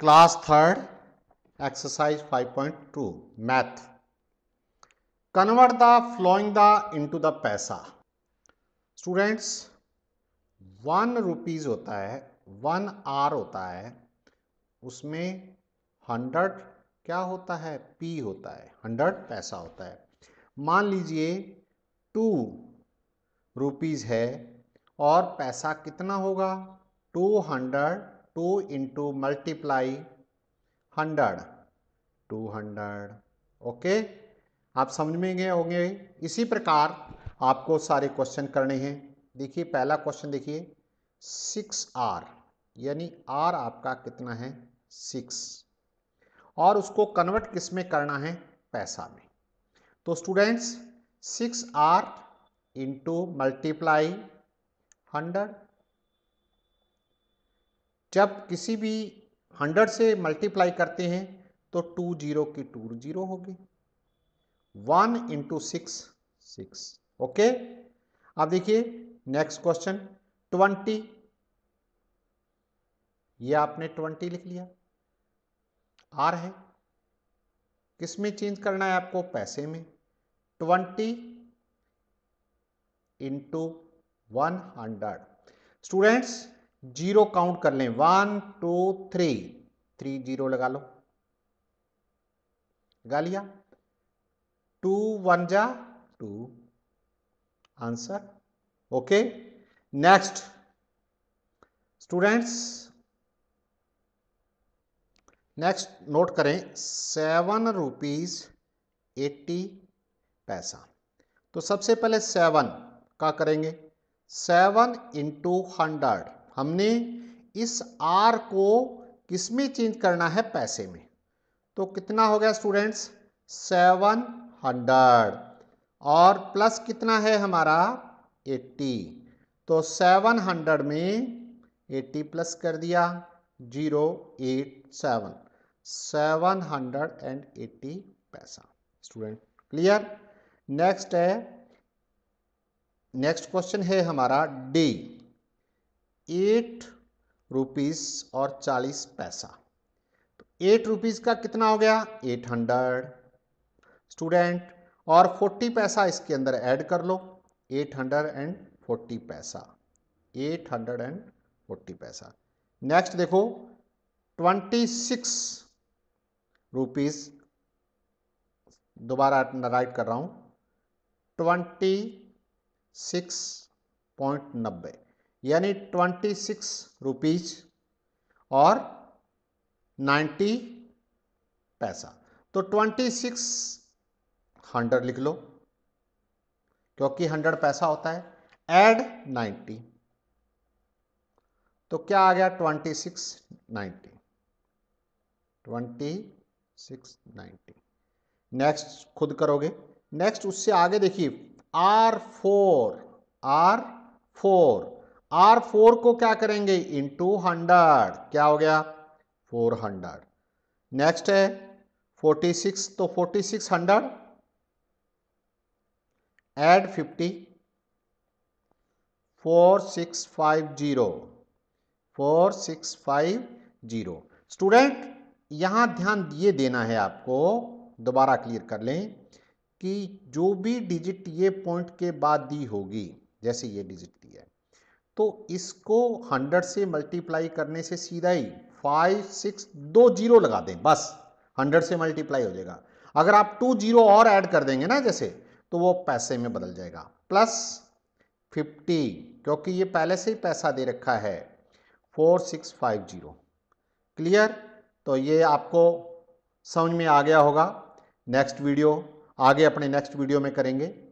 class third exercise 5.2 math convert the following the into the पैसा students one rupees होता है one are होता है उसमें हंड्रेड क्या होता है पी होता है हंड्रेड पैसा होता है मान लीजिए टू रुपीज़ है और पैसा कितना होगा two hundred two into multiply hundred two hundred okay आप समझ में गए होंगे इसी प्रकार आपको सारे क्वेश्चन करने हैं देखिए पहला क्वेश्चन देखिए सिक्स आर यानी आर आपका कितना है सिक्स और उसको कन्वर्ट किस में करना है पैसा में तो students six R into multiply hundred जब किसी भी हंड्रेड से मल्टीप्लाई करते हैं तो टू जीरो की टू जीरो होगी one into six six okay अब देखिए नेक्स्ट क्वेश्चन ट्वेंटी ये आपने ट्वेंटी लिख लिया आर है किस में चेंज करना है आपको पैसे में twenty into one hundred students zero count कर लें one two three three zero लगा लो लगा लिया टू वन जा two answer okay next students next note करें सेवन रुपीज एट्टी पैसा तो सबसे पहले सेवन का करेंगे सेवन इंटू हंड्रेड हमने इस आर को किस में चेंज करना है पैसे में तो कितना हो गया स्टूडेंट्स सेवन हंड्रेड और प्लस कितना है हमारा एट्टी तो सेवन हंड्रेड में एट्टी प्लस कर दिया zero eight seven seven hundred and eighty पैसा स्टूडेंट क्लियर नेक्स्ट है नेक्स्ट क्वेश्चन है हमारा डी एट रुपीज़ और चालीस पैसा तो एट रुपीज़ का कितना हो गया एट हंड्रेड स्टूडेंट और फोर्टी पैसा इसके अंदर ऐड कर लो एट हंड्रेड एंड फोर्टी पैसा एट हंड्रेड एंड फोर्टी पैसा नेक्स्ट देखो ट्वेंटी सिक्स रुपीज़ दोबारा राइट कर रहा हूँ ट्वेंटी सिक्स पॉइंट नब्बे यानी ट्वेंटी सिक्स रुपीज और नाइन्टी पैसा तो ट्वेंटी सिक्स हंड्रेड लिख लो क्योंकि हंड्रेड पैसा होता है एड नाइन्टी तो क्या आ गया twenty six ninety twenty six ninety next खुद करोगे नेक्स्ट उससे आगे देखिए R four R four R four को क्या करेंगे इन टू हंड्रेड क्या हो गया फोर हंड्रेड नेक्स्ट है फोर्टी सिक्स तो forty six hundred and fifty four six five zero four six five zero student यहां ध्यान ये देना है आपको दोबारा क्लियर कर लें कि जो भी डिजिट ये पॉइंट के बाद दी होगी जैसे ये डिजिट तो इसको 100 से मल्टीप्लाई करने से सीधा ही फाइव सिक्स दो जीरो लगा दें बस 100 से मल्टीप्लाई हो जाएगा अगर आप टू जीरो और ऐड कर देंगे ना जैसे तो वो पैसे में बदल जाएगा प्लस फिफ्टी क्योंकि ये पहले से ही पैसा दे रखा है four six five zero clear तो ये आपको समझ में आ गया होगा नेक्स्ट वीडियो आगे अपने नेक्स्ट वीडियो में करेंगे